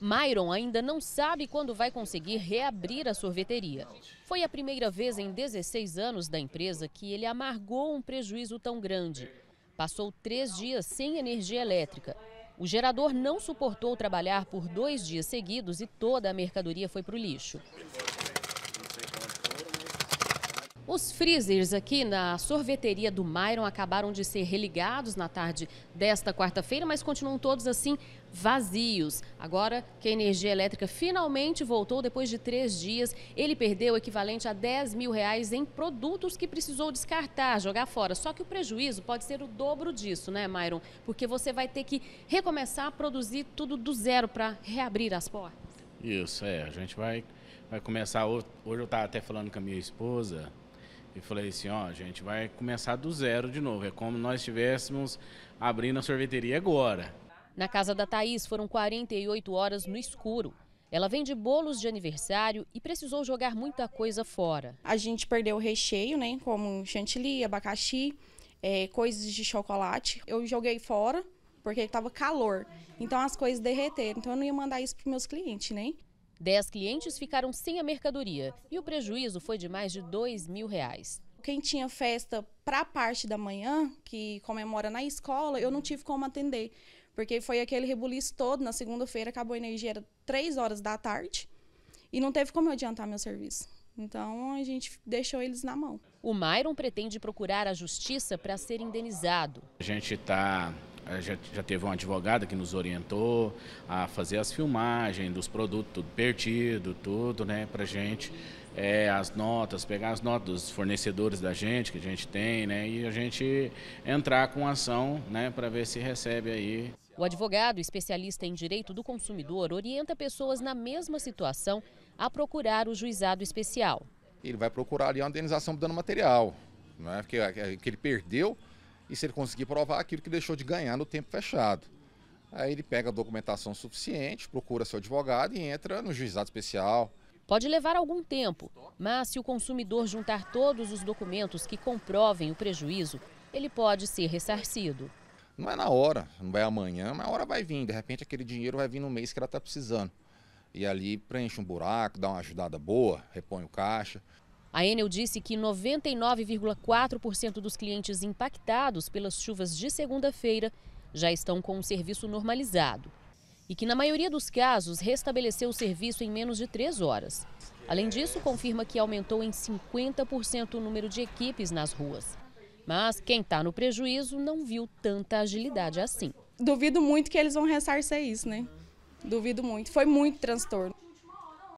Myron ainda não sabe quando vai conseguir reabrir a sorveteria. Foi a primeira vez em 16 anos da empresa que ele amargou um prejuízo tão grande. Passou três dias sem energia elétrica. O gerador não suportou trabalhar por dois dias seguidos e toda a mercadoria foi para o lixo. Os freezers aqui na sorveteria do Mayron acabaram de ser religados na tarde desta quarta-feira, mas continuam todos assim vazios. Agora que a energia elétrica finalmente voltou depois de três dias, ele perdeu o equivalente a 10 mil reais em produtos que precisou descartar, jogar fora. Só que o prejuízo pode ser o dobro disso, né, Myron? Porque você vai ter que recomeçar a produzir tudo do zero para reabrir as portas. Isso, é. A gente vai, vai começar. Hoje eu estava até falando com a minha esposa e falei assim, ó, gente, vai começar do zero de novo. É como nós estivéssemos abrindo a sorveteria agora. Na casa da Thaís foram 48 horas no escuro. Ela vende bolos de aniversário e precisou jogar muita coisa fora. A gente perdeu o recheio, né? Como chantilly, abacaxi, é, coisas de chocolate. Eu joguei fora porque estava calor. Então as coisas derreteram. Então eu não ia mandar isso para meus clientes, né? Dez clientes ficaram sem a mercadoria e o prejuízo foi de mais de dois mil reais. Quem tinha festa para a parte da manhã, que comemora na escola, eu não tive como atender. Porque foi aquele rebuliço todo, na segunda-feira acabou a energia, era três horas da tarde, e não teve como eu adiantar meu serviço. Então a gente deixou eles na mão. O Myron pretende procurar a justiça para ser indenizado. A gente está já, já teve uma advogada que nos orientou a fazer as filmagens dos produtos, tudo perdido, tudo, né, a gente. É, as notas, pegar as notas dos fornecedores da gente, que a gente tem, né, e a gente entrar com ação, né, para ver se recebe aí. O advogado, especialista em direito do consumidor, orienta pessoas na mesma situação a procurar o juizado especial. Ele vai procurar ali a indenização do dano material, né, que, que ele perdeu e se ele conseguir provar aquilo que deixou de ganhar no tempo fechado. Aí ele pega a documentação suficiente, procura seu advogado e entra no juizado especial. Pode levar algum tempo, mas se o consumidor juntar todos os documentos que comprovem o prejuízo, ele pode ser ressarcido. Não é na hora, não é amanhã, mas a hora vai vir. De repente aquele dinheiro vai vir no mês que ela está precisando. E ali preenche um buraco, dá uma ajudada boa, repõe o caixa. A Enel disse que 99,4% dos clientes impactados pelas chuvas de segunda-feira já estão com o serviço normalizado e que, na maioria dos casos, restabeleceu o serviço em menos de três horas. Além disso, confirma que aumentou em 50% o número de equipes nas ruas. Mas quem está no prejuízo não viu tanta agilidade assim. Duvido muito que eles vão ressarcer isso, né? Duvido muito. Foi muito transtorno.